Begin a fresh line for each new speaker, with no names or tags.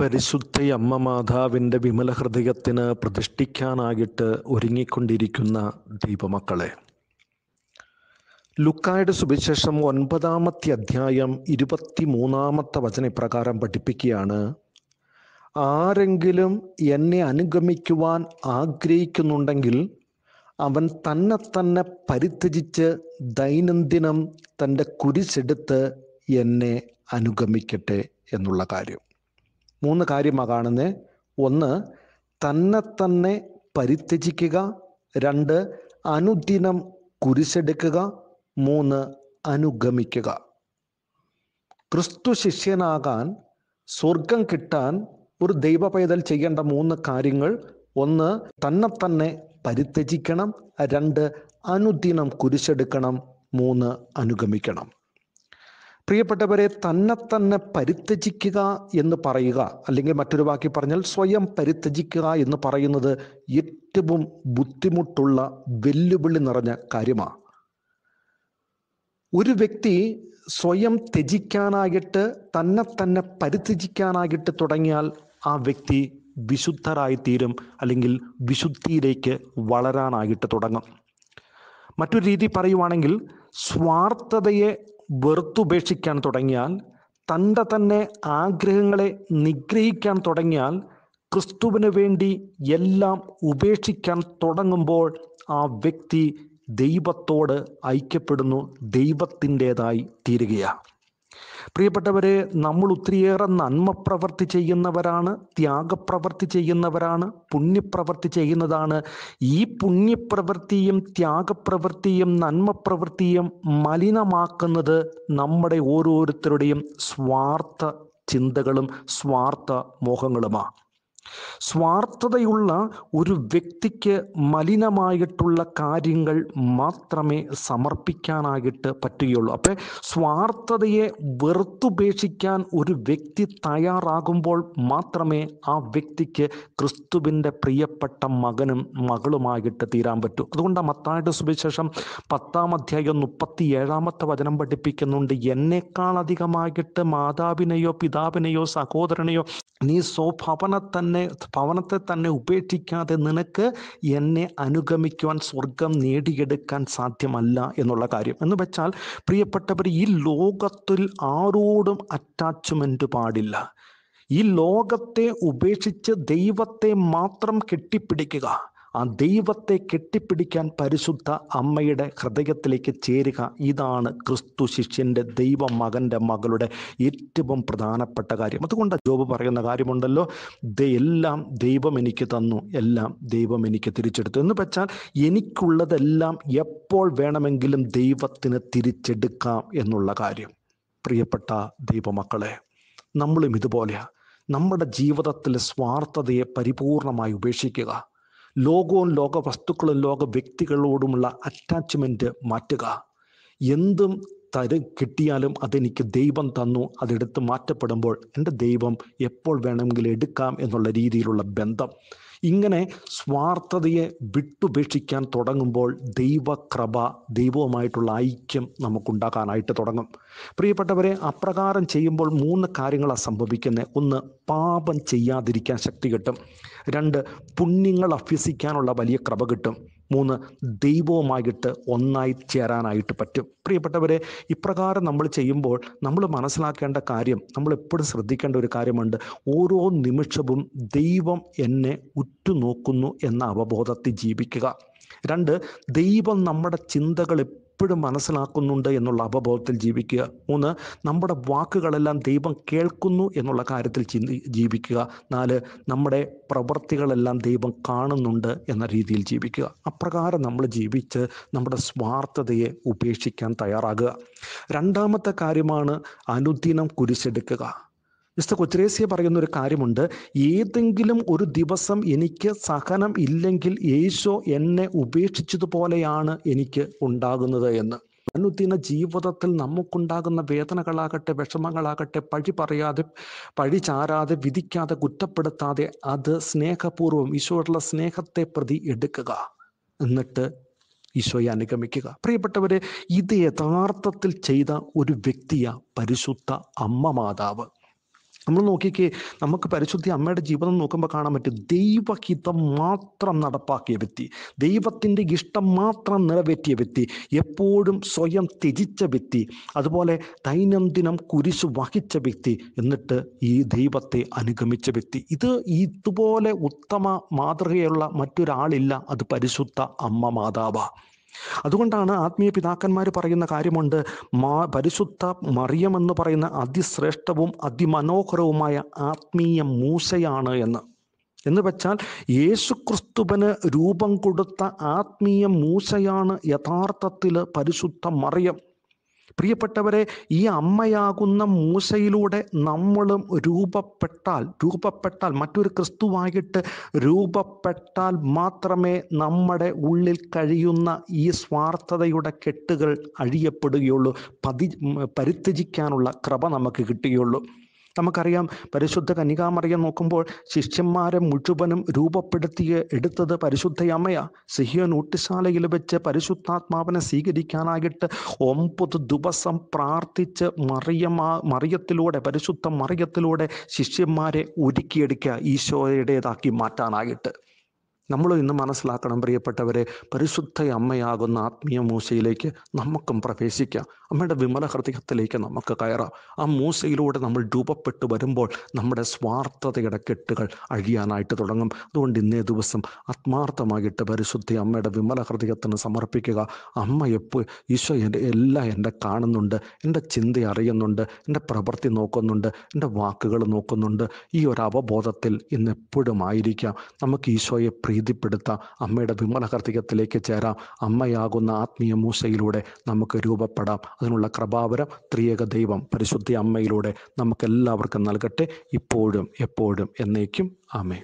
പരിശുദ്ധ അമ്മ മാതാവിൻ്റെ വിമല ഹൃദയത്തിന് പ്രതിഷ്ഠിക്കാനായിട്ട് ഒരുങ്ങിക്കൊണ്ടിരിക്കുന്ന ദീപമക്കളെ ലുക്കായുടെ സുവിശേഷം ഒൻപതാമത്തെ അധ്യായം ഇരുപത്തി മൂന്നാമത്തെ വചന ഇപ്രകാരം പഠിപ്പിക്കുകയാണ് ആരെങ്കിലും എന്നെ അനുഗമിക്കുവാൻ ആഗ്രഹിക്കുന്നുണ്ടെങ്കിൽ അവൻ തന്നെ തന്നെ പരിത്യജിച്ച് ദൈനംദിനം തൻ്റെ കുരിശെടുത്ത് എന്നെ അനുഗമിക്കട്ടെ എന്നുള്ള കാര്യം മൂന്ന് കാര്യമാണ് കാണുന്നത് ഒന്ന് തന്നെ തന്നെ പരിത്യജിക്കുക രണ്ട് അനുദിനം കുരിശെടുക്കുക മൂന്ന് അനുഗമിക്കുക ക്രിസ്തു ശിഷ്യനാകാൻ സ്വർഗം കിട്ടാൻ ഒരു ദൈവ പൈതൽ ചെയ്യേണ്ട മൂന്ന് കാര്യങ്ങൾ ഒന്ന് തന്നെ തന്നെ പരിത്യജിക്കണം രണ്ട് അനുദിനം കുരിശെടുക്കണം മൂന്ന് അനുഗമിക്കണം പ്രിയപ്പെട്ടവരെ തന്നെ തന്നെ പരിത്യജിക്കുക എന്ന് പറയുക അല്ലെങ്കിൽ മറ്റൊരു വാക്കി പറഞ്ഞാൽ സ്വയം പരിത്യജിക്കുക എന്ന് പറയുന്നത് ഏറ്റവും ബുദ്ധിമുട്ടുള്ള വെല്ലുവിളി നിറഞ്ഞ കാര്യമാണ് ഒരു വ്യക്തി സ്വയം ത്യജിക്കാനായിട്ട് തന്നെ തന്നെ പരിത്യജിക്കാനായിട്ട് തുടങ്ങിയാൽ ആ വ്യക്തി വിശുദ്ധരായിത്തീരും അല്ലെങ്കിൽ വിശുദ്ധിയിലേക്ക് വളരാനായിട്ട് തുടങ്ങും മറ്റൊരു രീതി പറയുവാണെങ്കിൽ സ്വാർത്ഥതയെ വെറുത്തുപേക്ഷിക്കാൻ തുടങ്ങിയാൽ തൻ്റെ തന്നെ ആഗ്രഹങ്ങളെ നിഗ്രഹിക്കാൻ തുടങ്ങിയാൽ ക്രിസ്തുവിന് വേണ്ടി എല്ലാം ഉപേക്ഷിക്കാൻ തുടങ്ങുമ്പോൾ ആ വ്യക്തി ദൈവത്തോട് ഐക്യപ്പെടുന്നു ദൈവത്തിൻ്റെതായി തീരുകയാണ് പ്രിയപ്പെട്ടവരെ നമ്മൾ ഒത്തിരിയേറെ നന്മ പ്രവർത്തി ചെയ്യുന്നവരാണ് ത്യാഗപ്രവർത്തി ചെയ്യുന്നവരാണ് പുണ്യപ്രവർത്തി ചെയ്യുന്നതാണ് ഈ പുണ്യപ്രവൃത്തിയും ത്യാഗപ്രവൃത്തിയും നന്മ പ്രവൃത്തിയും മലിനമാക്കുന്നത് നമ്മുടെ ഓരോരുത്തരുടെയും സ്വാർത്ഥ ചിന്തകളും സ്വാർത്ഥ മോഹങ്ങളുമാണ് സ്വാർത്ഥതയുള്ള ഒരു വ്യക്തിക്ക് മലിനമായിട്ടുള്ള കാര്യങ്ങൾ മാത്രമേ സമർപ്പിക്കാനായിട്ട് പറ്റുകയുള്ളൂ അപ്പോൾ സ്വാർത്ഥതയെ വെറുത്തുപേക്ഷിക്കാൻ ഒരു വ്യക്തി തയ്യാറാകുമ്പോൾ മാത്രമേ ആ വ്യക്തിക്ക് ക്രിസ്തുവിൻ്റെ പ്രിയപ്പെട്ട മകനും മകളുമായിട്ട് തീരാൻ പറ്റൂ അതുകൊണ്ട് മത്തായിട്ട് സുവിശേഷം പത്താം അധ്യായം മുപ്പത്തി ഏഴാമത്തെ വചനം പഠിപ്പിക്കുന്നുണ്ട് എന്നേക്കാൾ അധികമായിട്ട് മാതാവിനെയോ പിതാവിനെയോ സഹോദരനെയോ നീ സ്വഭവന തന്നെ ഭവനത്തെ തന്നെ ഉപേക്ഷിക്കാതെ നിനക്ക് എന്നെ അനുഗമിക്കുവാൻ സ്വർഗം നേടിയെടുക്കാൻ സാധ്യമല്ല എന്നുള്ള കാര്യം എന്ന് വെച്ചാൽ പ്രിയപ്പെട്ടവർ ഈ ലോകത്തിൽ ആരോടും അറ്റാച്ച്മെന്റ് പാടില്ല ഈ ലോകത്തെ ഉപേക്ഷിച്ച് ദൈവത്തെ മാത്രം കെട്ടിപ്പിടിക്കുക ആ ദൈവത്തെ കെട്ടിപ്പിടിക്കാൻ പരിശുദ്ധ അമ്മയുടെ ഹൃദയത്തിലേക്ക് ചേരുക ഇതാണ് ക്രിസ്തു ശിഷ്യൻ്റെ ദൈവ മകൻ്റെ മകളുടെ ഏറ്റവും പ്രധാനപ്പെട്ട കാര്യം അതുകൊണ്ട് ജോബ് പറയുന്ന കാര്യമുണ്ടല്ലോ എല്ലാം ദൈവം എനിക്ക് തന്നു എല്ലാം ദൈവം എനിക്ക് തിരിച്ചെടുത്തു എന്ന് വെച്ചാൽ എനിക്കുള്ളതെല്ലാം എപ്പോൾ വേണമെങ്കിലും ദൈവത്തിന് തിരിച്ചെടുക്കാം എന്നുള്ള കാര്യം പ്രിയപ്പെട്ട ദൈവമക്കളെ നമ്മളും ഇതുപോലെയാണ് നമ്മുടെ ജീവിതത്തിലെ സ്വാർത്ഥതയെ പരിപൂർണമായി ഉപേക്ഷിക്കുക ലോകവും ലോക വസ്തുക്കളും ലോക വ്യക്തികളോടുമുള്ള അറ്റാച്ച്മെൻറ്റ് മാറ്റുക എന്തും തര കിട്ടിയാലും അതെനിക്ക് ദൈവം തന്നു അതെടുത്ത് മാറ്റപ്പെടുമ്പോൾ എൻ്റെ ദൈവം എപ്പോൾ വേണമെങ്കിലും എടുക്കാം എന്നുള്ള രീതിയിലുള്ള ബന്ധം ഇങ്ങനെ സ്വാർത്ഥതയെ വിട്ടുപേക്ഷിക്കാൻ തുടങ്ങുമ്പോൾ ദൈവക്രഭ ദൈവവുമായിട്ടുള്ള ഐക്യം നമുക്കുണ്ടാക്കാനായിട്ട് തുടങ്ങും പ്രിയപ്പെട്ടവരെ അപ്രകാരം ചെയ്യുമ്പോൾ മൂന്ന് കാര്യങ്ങളാണ് സംഭവിക്കുന്നത് ഒന്ന് പാപം ചെയ്യാതിരിക്കാൻ ശക്തി കിട്ടും രണ്ട് പുണ്യങ്ങൾ അഭ്യസിക്കാനുള്ള വലിയ ക്രഭ കിട്ടും മൂന്ന് ദൈവവുമായിട്ട് ഒന്നായി ചേരാനായിട്ട് പറ്റും പ്രിയപ്പെട്ടവരെ ഇപ്രകാരം നമ്മൾ ചെയ്യുമ്പോൾ നമ്മൾ മനസ്സിലാക്കേണ്ട കാര്യം നമ്മൾ എപ്പോഴും ശ്രദ്ധിക്കേണ്ട ഒരു കാര്യമുണ്ട് ഓരോ നിമിഷവും ദൈവം എന്നെ ഉറ്റുനോക്കുന്നു എന്ന അവബോധത്തിൽ ജീവിക്കുക രണ്ട് ദൈവം നമ്മുടെ ചിന്തകൾ എപ്പോഴും മനസ്സിലാക്കുന്നുണ്ട് എന്നുള്ള അവബോധത്തിൽ ജീവിക്കുക മൂന്ന് നമ്മുടെ വാക്കുകളെല്ലാം ദൈവം കേൾക്കുന്നു എന്നുള്ള കാര്യത്തിൽ ജീവിക്കുക നാല് നമ്മുടെ പ്രവൃത്തികളെല്ലാം ദൈവം കാണുന്നുണ്ട് എന്ന രീതിയിൽ ജീവിക്കുക അപ്രകാരം നമ്മൾ ജീവിച്ച് നമ്മുടെ സ്വാർത്ഥതയെ ഉപേക്ഷിക്കാൻ തയ്യാറാകുക രണ്ടാമത്തെ കാര്യമാണ് അനുദിനം കുരിശെടുക്കുക മിസ്റ്റർ കൊച്ചേസിയ പറയുന്ന ഒരു കാര്യമുണ്ട് ഏതെങ്കിലും ഒരു ദിവസം എനിക്ക് സഹനം ഇല്ലെങ്കിൽ യേശോ എന്നെ ഉപേക്ഷിച്ചതുപോലെയാണ് എനിക്ക് ഉണ്ടാകുന്നത് എന്ന് അനുദിന ജീവിതത്തിൽ നമുക്കുണ്ടാകുന്ന വേദനകളാകട്ടെ വിഷമങ്ങളാകട്ടെ പഴി പറയാതെ പഴി ചാരാതെ വിധിക്കാതെ കുറ്റപ്പെടുത്താതെ അത് സ്നേഹപൂർവ്വം ഈശോയുള്ള സ്നേഹത്തെ പ്രതി എടുക്കുക എന്നിട്ട് ഈശോയെ അനുഗമിക്കുക പ്രിയപ്പെട്ടവരെ ഇത് യഥാർത്ഥത്തിൽ ചെയ്ത ഒരു വ്യക്തിയ പരിശുദ്ധ അമ്മ മാതാവ് നമ്മൾ നോക്കിക്കേ നമുക്ക് പരിശുദ്ധി അമ്മയുടെ ജീവിതം നോക്കുമ്പോൾ കാണാൻ പറ്റും ദൈവഹിതം മാത്രം നടപ്പാക്കിയ വ്യക്തി ദൈവത്തിൻ്റെ ഇഷ്ടം മാത്രം നിറവേറ്റിയ വ്യക്തി എപ്പോഴും സ്വയം ത്യജിച്ച വ്യക്തി അതുപോലെ ദൈനംദിനം കുരിശു വഹിച്ച വ്യക്തി എന്നിട്ട് ഈ ദൈവത്തെ അനുഗമിച്ച വ്യക്തി ഇത് ഇതുപോലെ ഉത്തമ മാതൃകയുള്ള മറ്റൊരാളില്ല അത് പരിശുദ്ധ അമ്മ മാതാവാണ് അതുകൊണ്ടാണ് ആത്മീയ പിതാക്കന്മാർ പറയുന്ന കാര്യമുണ്ട് മാ പരിശുദ്ധ മറിയം എന്ന് പറയുന്ന അതിശ്രേഷ്ഠവും അതിമനോഹരവുമായ ആത്മീയ മൂസയാണ് എന്ന് എന്ന് വെച്ചാൽ യേശുക്രിസ്തുവിന് രൂപം കൊടുത്ത ആത്മീയ മൂസയാണ് യഥാർത്ഥത്തിൽ പരിശുദ്ധ മറിയം പ്രിയപ്പെട്ടവരെ ഈ അമ്മയാകുന്ന മൂശയിലൂടെ നമ്മളും രൂപപ്പെട്ടാൽ രൂപപ്പെട്ടാൽ മറ്റൊരു ക്രിസ്തുവായിട്ട് രൂപപ്പെട്ടാൽ മാത്രമേ നമ്മുടെ ഉള്ളിൽ കഴിയുന്ന ഈ സ്വാർത്ഥതയുടെ കെട്ടുകൾ അഴിയപ്പെടുകയുള്ളൂ പതി പരിത്യജിക്കാനുള്ള കൃപ നമുക്ക് കിട്ടുകയുള്ളൂ നമുക്കറിയാം പരിശുദ്ധ കനികാമറിയം നോക്കുമ്പോൾ ശിഷ്യന്മാരെ മുഴുവനും രൂപപ്പെടുത്തിയ എടുത്തത് പരിശുദ്ധ അമ്മയാ സിഹിയോൻ ഊട്ടിശാലയിൽ വെച്ച് പരിശുദ്ധാത്മാവിനെ സ്വീകരിക്കാനായിട്ട് ഒമ്പത് ദിവസം പ്രാർത്ഥിച്ച് മറിയമാ മറിയത്തിലൂടെ പരിശുദ്ധ മറിയത്തിലൂടെ ശിഷ്യന്മാരെ ഒരുക്കിയെടുക്കുക ഈശോയുടേതാക്കി മാറ്റാനായിട്ട് നമ്മൾ ഇന്ന് മനസ്സിലാക്കണം പ്രിയപ്പെട്ടവരെ പരിശുദ്ധ അമ്മയാകുന്ന ആത്മീയ മൂസയിലേക്ക് നമുക്കും പ്രവേശിക്കാം അമ്മയുടെ വിമല ഹൃദയത്തിലേക്ക് നമുക്ക് കയറാം ആ മൂസയിലൂടെ നമ്മൾ രൂപപ്പെട്ടു വരുമ്പോൾ നമ്മുടെ സ്വാർത്ഥതയുടെ കെട്ടുകൾ അഴിയാനായിട്ട് തുടങ്ങും അതുകൊണ്ട് ഇന്നേ ദിവസം ആത്മാർത്ഥമായിട്ട് പരിശുദ്ധ അമ്മയുടെ വിമല ഹൃദയത്തിന് സമർപ്പിക്കുക അമ്മ എപ്പോൾ ഈശോ എൻ്റെ എല്ലാം എൻ്റെ കാണുന്നുണ്ട് എൻ്റെ ചിന്ത അറിയുന്നുണ്ട് എൻ്റെ പ്രവൃത്തി നോക്കുന്നുണ്ട് എൻ്റെ വാക്കുകൾ നോക്കുന്നുണ്ട് ഈ ഒരു അവബോധത്തിൽ ഇന്ന് എപ്പോഴും ആയിരിക്കാം നമുക്ക് ഈശോയെ പ്രീതി പ്രീതിപ്പെടുത്താം അമ്മയുടെ വിമല കർത്തികത്തിലേക്ക് ചേരാം അമ്മയാകുന്ന ആത്മീയ മൂശയിലൂടെ നമുക്ക് രൂപപ്പെടാം അതിനുള്ള കൃപാവരം ത്രിയേക ദൈവം പരിശുദ്ധി അമ്മയിലൂടെ നമുക്കെല്ലാവർക്കും നൽകട്ടെ ഇപ്പോഴും എപ്പോഴും എന്നേക്കും ആമേ